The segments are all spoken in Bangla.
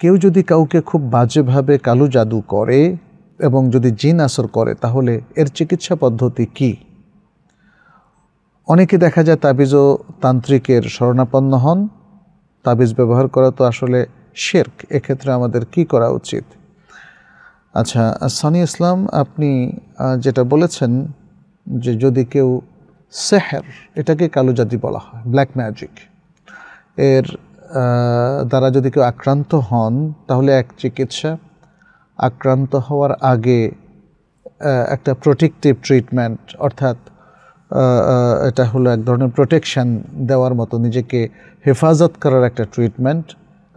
কেউ যদি কাউকে খুব বাজেভাবে কালো জাদু করে এবং যদি জিন আসর করে তাহলে এর চিকিৎসা পদ্ধতি কি অনেকে দেখা যায় তাবিজ ও তান্ত্রিকের শরণাপন্ন হন তাবিজ ব্যবহার করা তো আসলে শেরক এক্ষেত্রে আমাদের কি করা উচিত আচ্ছা সানি ইসলাম আপনি যেটা বলেছেন যে যদি কেউ সেহের এটাকে কালো জাতি বলা হয় ব্ল্যাক ম্যাজিক এর দ্বারা যদি কেউ আক্রান্ত হন তাহলে এক চিকিৎসা আক্রান্ত হওয়ার আগে একটা প্রোটেকটিভ ট্রিটমেন্ট অর্থাৎ এটা হলো এক ধরনের প্রোটেকশান দেওয়ার মতো নিজেকে হেফাজত করার একটা ট্রিটমেন্ট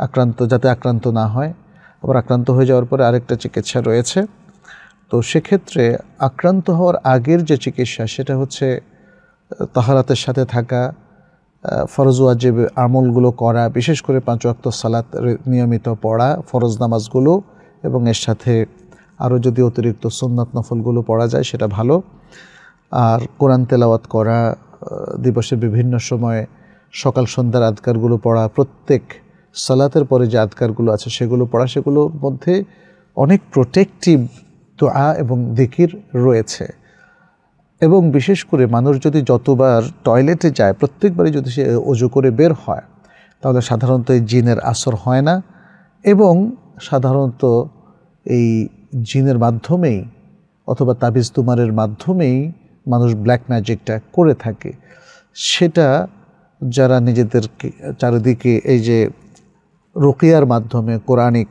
আক্রান্ত যাতে আক্রান্ত না হয় আবার আক্রান্ত হয়ে যাওয়ার পরে আরেকটা চিকিৎসা রয়েছে তো সেক্ষেত্রে আক্রান্ত হওয়ার আগের যে চিকিৎসা সেটা হচ্ছে তাহারাতের সাথে থাকা ফরজ ওয়াজিব আমলগুলো করা বিশেষ করে পাঁচ অক্ত সালাত নিয়মিত পড়া ফরজ নামাজগুলো এবং এর সাথে আরও যদি অতিরিক্ত সুন্নত নফলগুলো পড়া যায় সেটা ভালো আর কোরআন তেলাওয়াত করা দিবসের বিভিন্ন সময়ে সকাল সন্ধ্যার আদকারগুলো পড়া প্রত্যেক সালাতের পরে যে আদকারগুলো আছে সেগুলো পড়া সেগুলোর মধ্যে অনেক প্রোটেকটিভ আ এবং দিকির রয়েছে এবং বিশেষ করে মানুষ যদি যতবার টয়লেটে যায় প্রত্যেকবারই যদি সে অজু করে বের হয় তাহলে সাধারণত এই জিনের আসর হয় না এবং সাধারণত এই জিনের মাধ্যমেই অথবা তাবিজ তুমারের মাধ্যমেই মানুষ ব্ল্যাক ম্যাজিকটা করে থাকে সেটা যারা নিজেদেরকে চারিদিকে এই যে রুকিয়ার মাধ্যমে কোরআনিক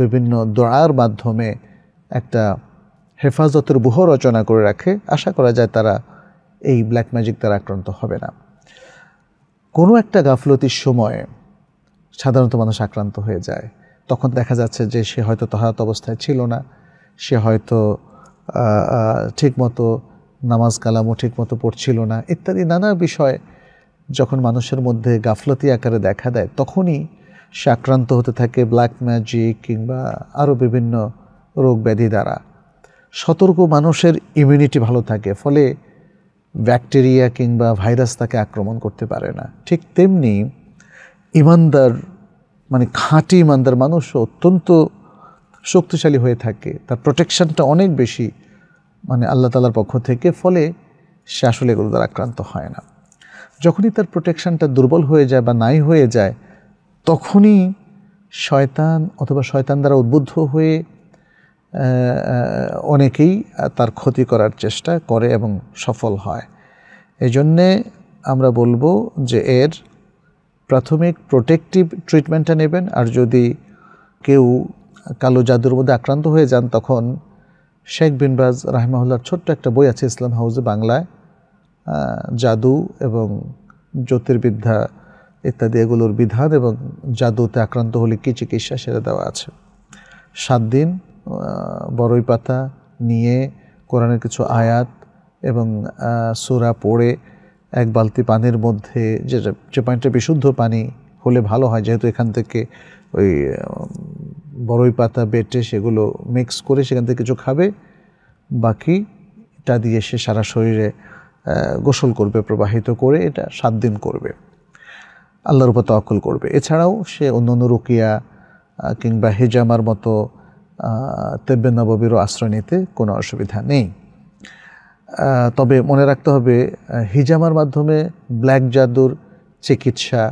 বিভিন্ন দোয়ার মাধ্যমে একটা হেফাজতের বুহ রচনা করে রাখে আশা করা যায় তারা এই ব্ল্যাক ম্যাজিক দ্বারা আক্রান্ত হবে না কোনো একটা গাফলতির সময়ে সাধারণত মানুষ আক্রান্ত হয়ে যায় তখন দেখা যাচ্ছে যে সে হয়তো তহাত অবস্থায় ছিল না সে হয়তো ঠিকমতো নামাজ কালামও ঠিকমতো পড়ছিল না ইত্যাদি নানা বিষয় যখন মানুষের মধ্যে গাফলতি আকারে দেখা দেয় তখনই সে আক্রান্ত হতে থাকে ব্ল্যাক ম্যাজিক কিংবা আরও বিভিন্ন রোগ ব্যাধি দ্বারা সতর্ক মানুষের ইমিউনিটি ভালো থাকে ফলে ব্যাকটেরিয়া কিংবা ভাইরাস তাকে আক্রমণ করতে পারে না ঠিক তেমনি ইমানদার মানে খাঁটি ইমানদার মানুষও অত্যন্ত শক্তিশালী হয়ে থাকে তার প্রোটেকশনটা অনেক বেশি মানে আল্লাহ তালার পক্ষ থেকে ফলে সে আসলে এগুলো দ্বারা আক্রান্ত হয় না যখনই তার প্রোটেকশনটা দুর্বল হয়ে যায় বা নাই হয়ে যায় তখনই শয়তান অথবা শয়তান দ্বারা উদ্বুদ্ধ হয়ে অনেকেই তার ক্ষতি করার চেষ্টা করে এবং সফল হয় এই জন্যে আমরা বলবো যে এর প্রাথমিক প্রোটেকটিভ ট্রিটমেন্টটা নেবেন আর যদি কেউ কালো জাদুর মধ্যে আক্রান্ত হয়ে যান তখন শেখ বিনবাজ রাহমাহুল্লার ছোট্ট একটা বই আছে ইসলাম হাউসে বাংলায় জাদু এবং জ্যোতির্বিদ্যা ইত্যাদি এগুলোর বিধান এবং জাদুতে আক্রান্ত হলে কী চিকিৎসা সেটা দেওয়া আছে সাত দিন বড়ই পাতা নিয়ে কোরআনের কিছু আয়াত এবং সুরা পড়ে এক বালতি পানির মধ্যে যেটা যে পানিটা বিশুদ্ধ পানি হলে ভালো হয় যেহেতু এখান থেকে ওই বড়ই পাতা বেটে সেগুলো মিক্স করে সেখান থেকে কিছু খাবে বাকিটা দিয়ে সে সারা শরীরে গোসল করবে প্রবাহিত করে এটা সাত দিন করবে আল্লাহর উপর তকল করবে এছাড়াও সে অন্য অন্য রুকিয়া কিংবা হেজামার মতো তেব্বে নববীরও আশ্রয় নিতে কোনো অসুবিধা নেই তবে মনে রাখতে হবে হিজামার মাধ্যমে ব্ল্যাক জাদুর চিকিৎসা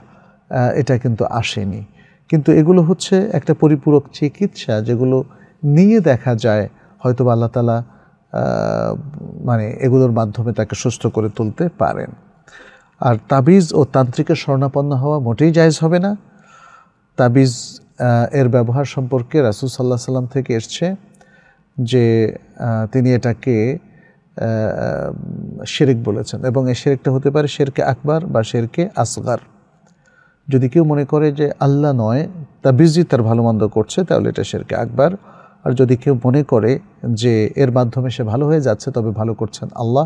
এটা কিন্তু আসেনি কিন্তু এগুলো হচ্ছে একটা পরিপূরক চিকিৎসা যেগুলো নিয়ে দেখা যায় হয়তো আল্লাহ তালা মানে এগুলোর মাধ্যমে তাকে সুস্থ করে তুলতে পারেন আর তাবিজ ও তান্ত্রিকের স্বর্ণাপন্ন হওয়া মোটেই জায়জ হবে না তাবিজ এর ব্যবহার সম্পর্কে রাসুল সাল্লাহ সাল্লাম থেকে এসছে যে তিনি এটাকে শেরেক বলেছেন এবং এই শেরেকটা হতে পারে শেরকে আকবার বা শেরকে আসগার যদি কেউ মনে করে যে আল্লাহ নয় তা বিজি তার ভালো মন্দ করছে তাহলে এটা শেরকে আকবার আর যদি কেউ মনে করে যে এর মাধ্যমে সে ভালো হয়ে যাচ্ছে তবে ভালো করছেন আল্লাহ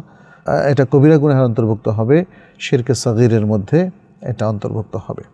এটা কবিরা গুণের অন্তর্ভুক্ত হবে শেরকে সাগিরের মধ্যে এটা অন্তর্ভুক্ত হবে